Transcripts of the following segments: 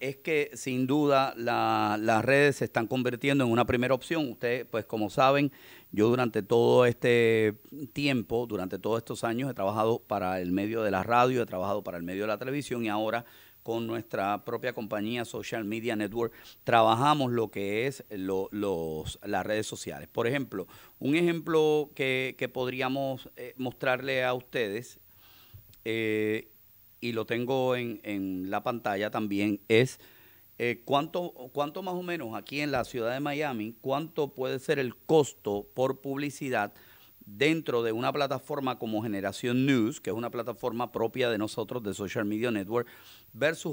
es que sin duda las redes se están convirtiendo en una primera opción. Ustedes, pues como saben, yo durante todo este tiempo, durante todos estos años, he trabajado para el medio de la radio, he trabajado para el medio de la televisión y ahora con nuestra propia compañía Social Media Network trabajamos lo que es las redes sociales. Por ejemplo, un ejemplo que, podríamos eh, mostrarle a ustedes eh, y lo tengo en, la pantalla también, es eh, ¿cuánto, cuánto más o menos aquí en la ciudad de Miami, cuánto puede ser el costo por publicidad dentro de una plataforma como Generación News, que es una plataforma propia de nosotros de Social Media Network, versus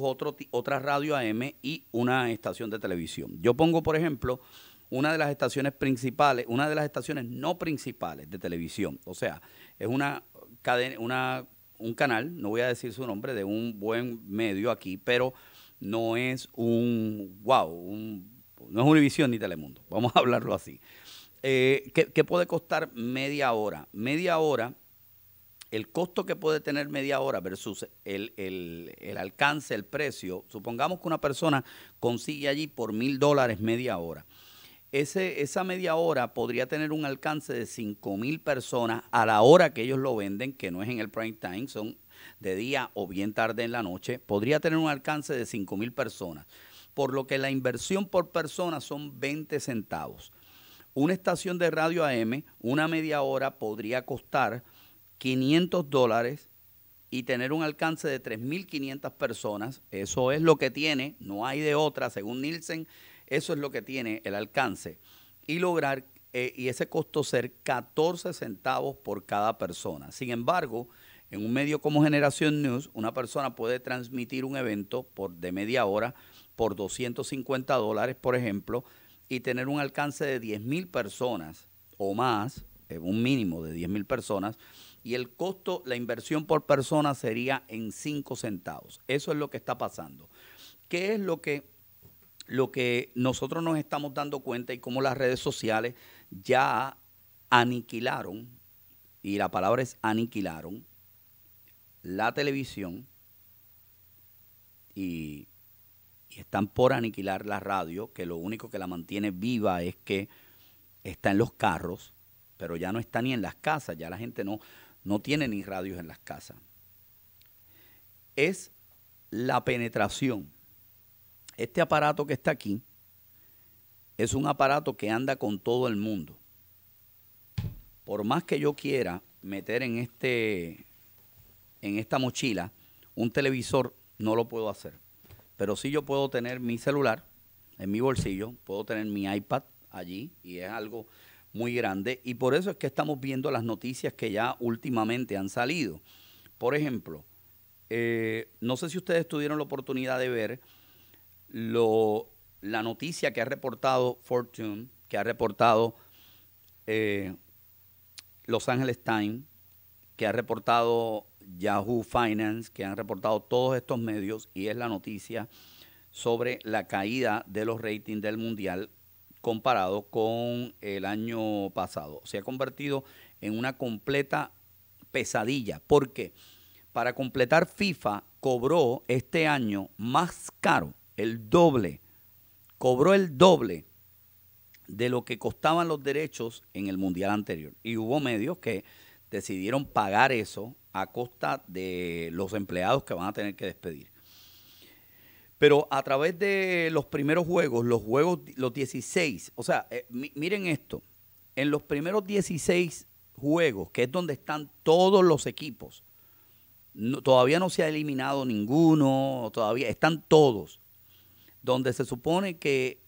otra radio AM y una estación de televisión. Yo pongo, por ejemplo, una de las estaciones principales, una de las estaciones no principales de televisión, o sea, es una, cadena, una un canal, no voy a decir su nombre, de un buen medio aquí, pero no es un wow, no es Univisión ni Telemundo, vamos a hablarlo así. Eh, ¿qué, puede costar media hora? Media hora el costo que puede tener media hora versus el, el, alcance, el precio, supongamos que una persona consigue allí por mil dólares media hora esa media hora podría tener un alcance de 5.000 mil personas a la hora que ellos lo venden, que no es en el prime time, son de día o bien tarde en la noche, podría tener un alcance de 5.000 mil personas. Por lo que la inversión por persona son 20 centavos. Una estación de radio AM, una media hora, podría costar 500 dólares y tener un alcance de 3.500 personas. Eso es lo que tiene, no hay de otra, según Nielsen, eso es lo que tiene el alcance. Y lograr, eh, y ese costo ser 14 centavos por cada persona. Sin embargo, en un medio como Generación News, una persona puede transmitir un evento por, de media hora por 250 dólares, por ejemplo, y tener un alcance de mil personas o más, eh, un mínimo de 10 mil personas, y el costo, la inversión por persona sería en 5 centavos. Eso es lo que está pasando. ¿Qué es lo que lo que nosotros nos estamos dando cuenta y cómo las redes sociales ya aniquilaron, y la palabra es aniquilaron, la televisión y, están por aniquilar la radio, que lo único que la mantiene viva es que está en los carros, pero ya no está ni en las casas, ya la gente no, no tiene ni radios en las casas. Es la penetración este aparato que está aquí es un aparato que anda con todo el mundo. Por más que yo quiera meter en este en esta mochila un televisor, no lo puedo hacer. Pero sí yo puedo tener mi celular en mi bolsillo, puedo tener mi iPad allí y es algo muy grande y por eso es que estamos viendo las noticias que ya últimamente han salido. Por ejemplo, eh, no sé si ustedes tuvieron la oportunidad de ver lo, la noticia que ha reportado Fortune, que ha reportado eh, Los Angeles Times, que ha reportado Yahoo Finance, que han reportado todos estos medios, y es la noticia sobre la caída de los ratings del Mundial comparado con el año pasado. Se ha convertido en una completa pesadilla, porque para completar FIFA cobró este año más caro el doble, cobró el doble de lo que costaban los derechos en el Mundial anterior. Y hubo medios que decidieron pagar eso a costa de los empleados que van a tener que despedir. Pero a través de los primeros juegos, los juegos, los 16, o sea, eh, miren esto, en los primeros 16 juegos, que es donde están todos los equipos, todavía no se ha eliminado ninguno, todavía están todos donde se supone que,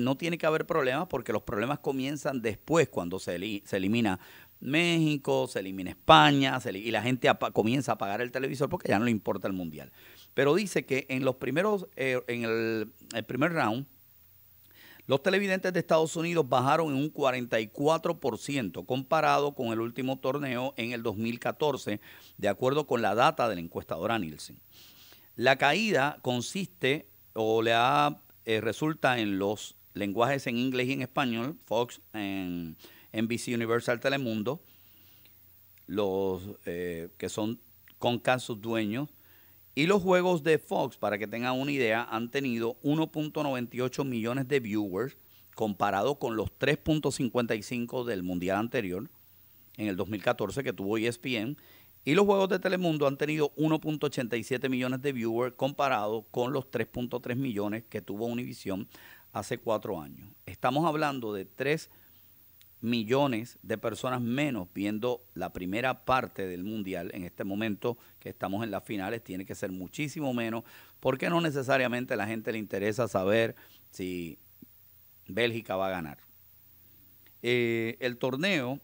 no tiene que haber problemas porque los problemas comienzan después cuando se, elimina México, se elimina España y la gente comienza a apagar el televisor porque ya no le importa el mundial. Pero dice que en los primeros, eh, en el, el primer round, los televidentes de Estados Unidos bajaron en un 44% comparado con el último torneo en el 2014, de acuerdo con la data de la encuestadora Nielsen. La caída consiste o le eh, resulta en los lenguajes en inglés y en español, Fox, en NBC Universal Telemundo, los eh, que son con casos dueños, y los juegos de Fox, para que tengan una idea, han tenido 1.98 millones de viewers comparado con los 3.55 del Mundial anterior, en el 2014, que tuvo ESPN, y los juegos de Telemundo han tenido 1.87 millones de viewers comparado con los 3.3 millones que tuvo Univision hace cuatro años. Estamos hablando de 3 millones de personas menos viendo la primera parte del Mundial. En este momento que estamos en las finales tiene que ser muchísimo menos porque no necesariamente la gente le interesa saber si Bélgica va a ganar. Eh, el torneo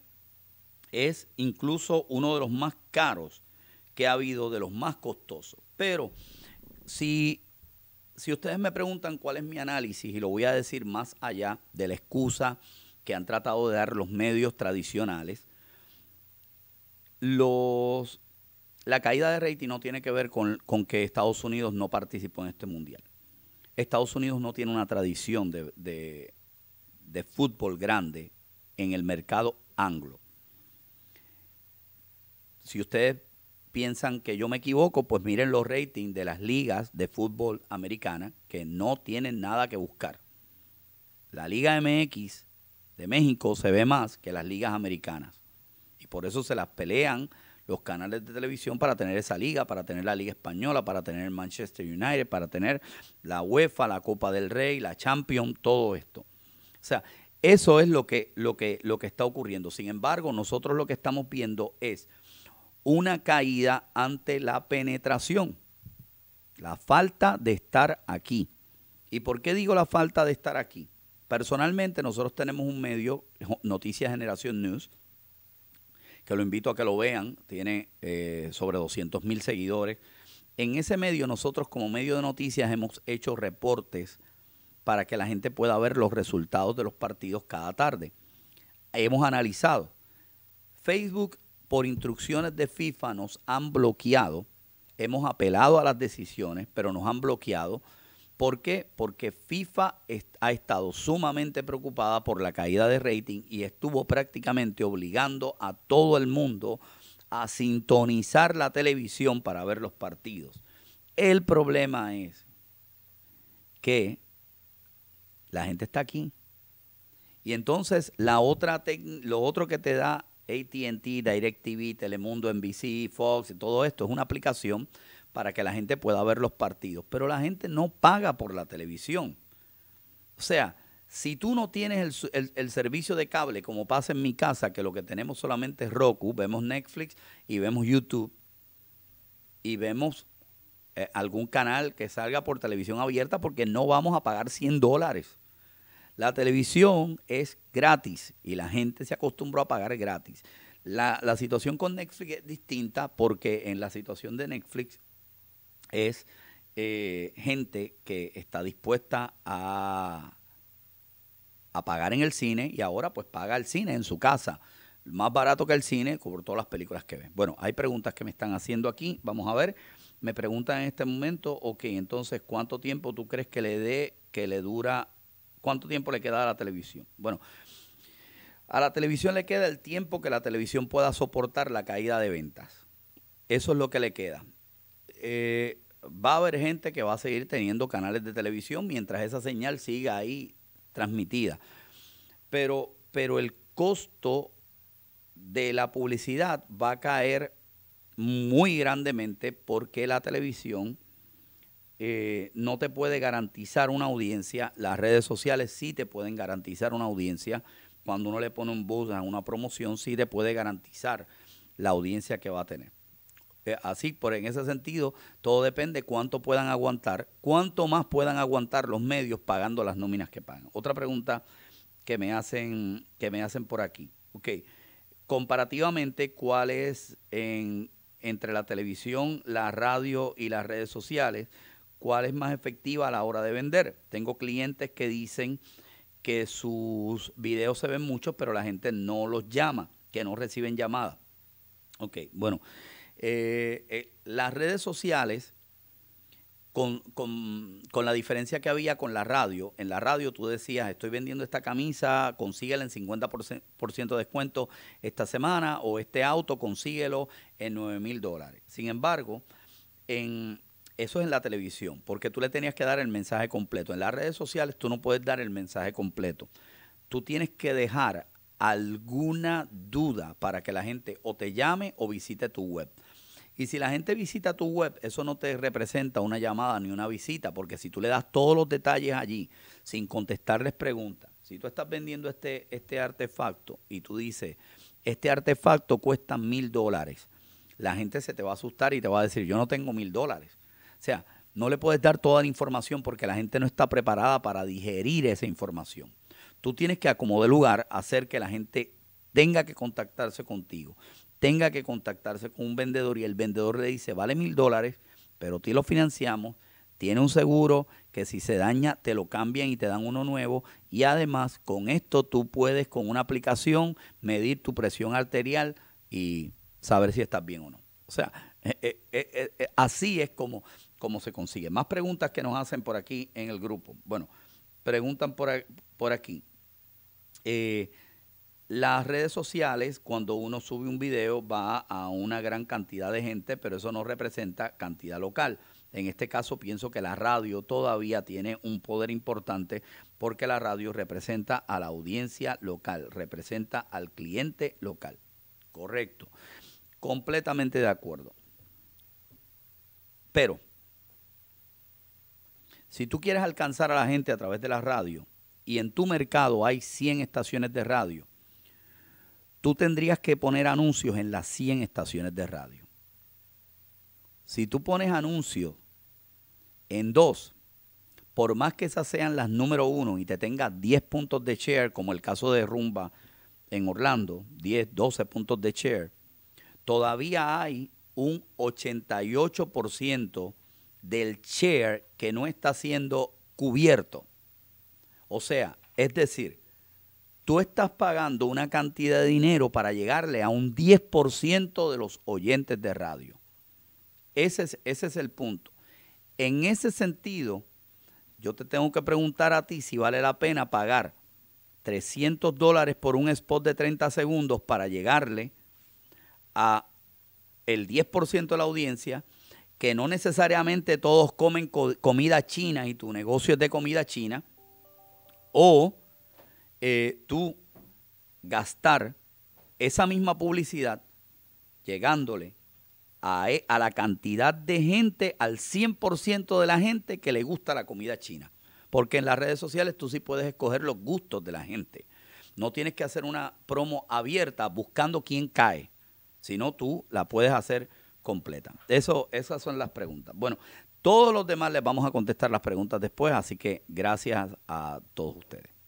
es incluso uno de los más caros que ha habido, de los más costosos. Pero si, si ustedes me preguntan cuál es mi análisis, y lo voy a decir más allá de la excusa que han tratado de dar los medios tradicionales, la caída de rating no tiene que ver con, que Estados Unidos no participó en este mundial. Estados Unidos no tiene una tradición de fútbol grande en el mercado anglo si ustedes piensan que yo me equivoco, pues miren los ratings de las ligas de fútbol americana que no tienen nada que buscar. La Liga MX de México se ve más que las ligas americanas. Y por eso se las pelean los canales de televisión para tener esa liga, para tener la liga española, para tener Manchester United, para tener la UEFA, la Copa del Rey, la Champions, todo esto. O sea, eso es lo que, lo que, lo que está ocurriendo. Sin embargo, nosotros lo que estamos viendo es una caída ante la penetración, la falta de estar aquí. ¿Y por qué digo la falta de estar aquí? Personalmente nosotros tenemos un medio, Noticias Generación News, que lo invito a que lo vean, tiene eh, sobre 200 mil seguidores. En ese medio nosotros como medio de noticias hemos hecho reportes para que la gente pueda ver los resultados de los partidos cada tarde. Hemos analizado. Facebook por instrucciones de FIFA nos han bloqueado. Hemos apelado a las decisiones, pero nos han bloqueado. ¿Por qué? Porque FIFA ha estado sumamente preocupada por la caída de rating y estuvo prácticamente obligando a todo el mundo a sintonizar la televisión para ver los partidos. El problema es que la gente está aquí. Y entonces la otra lo otro que te da ATT, DirecTV, Telemundo, NBC, Fox, y todo esto es una aplicación para que la gente pueda ver los partidos. Pero la gente no paga por la televisión. O sea, si tú no tienes el, servicio de cable, como pasa en mi casa, que lo que tenemos solamente es Roku, vemos Netflix y vemos YouTube y vemos eh, algún canal que salga por televisión abierta porque no vamos a pagar 100 dólares la televisión es gratis y la gente se acostumbró a pagar gratis. La, situación con Netflix es distinta porque en la situación de Netflix es eh, gente que está dispuesta a, pagar en el cine y ahora pues paga el cine en su casa. Más barato que el cine, cubre todas las películas que ve. Bueno, hay preguntas que me están haciendo aquí, vamos a ver. Me preguntan en este momento, ok, entonces, ¿cuánto tiempo tú crees que le dé, que le dura ¿Cuánto tiempo le queda a la televisión? Bueno, a la televisión le queda el tiempo que la televisión pueda soportar la caída de ventas. Eso es lo que le queda. Eh, va a haber gente que va a seguir teniendo canales de televisión mientras esa señal siga ahí transmitida. Pero, pero el costo de la publicidad va a caer muy grandemente porque la televisión eh, no te puede garantizar una audiencia, las redes sociales sí te pueden garantizar una audiencia, cuando uno le pone un bus a una promoción sí te puede garantizar la audiencia que va a tener. Eh, así, por en ese sentido, todo depende cuánto puedan aguantar, cuánto más puedan aguantar los medios pagando las nóminas que pagan. Otra pregunta que me hacen, que me hacen por aquí. Ok, comparativamente, ¿cuál es entre la televisión, la radio y las redes sociales? cuál es más efectiva a la hora de vender. Tengo clientes que dicen que sus videos se ven mucho, pero la gente no los llama, que no reciben llamadas. Ok, bueno, eh, eh, las redes sociales, con, con, la diferencia que había con la radio, en la radio tú decías, estoy vendiendo esta camisa, consíguela en 50% de descuento esta semana, o este auto, consíguelo en 9 mil dólares. Sin embargo, en, eso es en la televisión, porque tú le tenías que dar el mensaje completo. En las redes sociales tú no puedes dar el mensaje completo. Tú tienes que dejar alguna duda para que la gente o te llame o visite tu web. Y si la gente visita tu web, eso no te representa una llamada ni una visita, porque si tú le das todos los detalles allí sin contestarles preguntas, si tú estás vendiendo este, este artefacto y tú dices, este artefacto cuesta mil dólares, la gente se te va a asustar y te va a decir, yo no tengo mil dólares. O sea, no le puedes dar toda la información porque la gente no está preparada para digerir esa información. Tú tienes que acomodar lugar, hacer que la gente tenga que contactarse contigo, tenga que contactarse con un vendedor y el vendedor le dice, vale mil dólares, pero ti lo financiamos, tiene un seguro que si se daña te lo cambian y te dan uno nuevo y además con esto tú puedes con una aplicación medir tu presión arterial y saber si estás bien o no. O sea, eh, eh, eh, así es como cómo se consigue. Más preguntas que nos hacen por aquí en el grupo. Bueno, preguntan por, por aquí. Eh, las redes sociales, cuando uno sube un video, va a una gran cantidad de gente, pero eso no representa cantidad local. En este caso pienso que la radio todavía tiene un poder importante porque la radio representa a la audiencia local, representa al cliente local. Correcto. Completamente de acuerdo. Pero si tú quieres alcanzar a la gente a través de la radio y en tu mercado hay 100 estaciones de radio, tú tendrías que poner anuncios en las 100 estaciones de radio. Si tú pones anuncios en dos, por más que esas sean las número uno y te tengas 10 puntos de share, como el caso de Rumba en Orlando, 10, 12 puntos de share, todavía hay un 88% del share que no está siendo cubierto. O sea, es decir, tú estás pagando una cantidad de dinero para llegarle a un 10% de los oyentes de radio. Ese es, ese es el punto. En ese sentido, yo te tengo que preguntar a ti si vale la pena pagar 300 dólares por un spot de 30 segundos para llegarle a el 10% de la audiencia que no necesariamente todos comen comida china y tu negocio es de comida china, o eh, tú gastar esa misma publicidad llegándole a, e, a la cantidad de gente, al 100% de la gente que le gusta la comida china. Porque en las redes sociales tú sí puedes escoger los gustos de la gente. No tienes que hacer una promo abierta buscando quién cae, sino tú la puedes hacer completa. Eso, esas son las preguntas. Bueno, todos los demás les vamos a contestar las preguntas después, así que gracias a todos ustedes.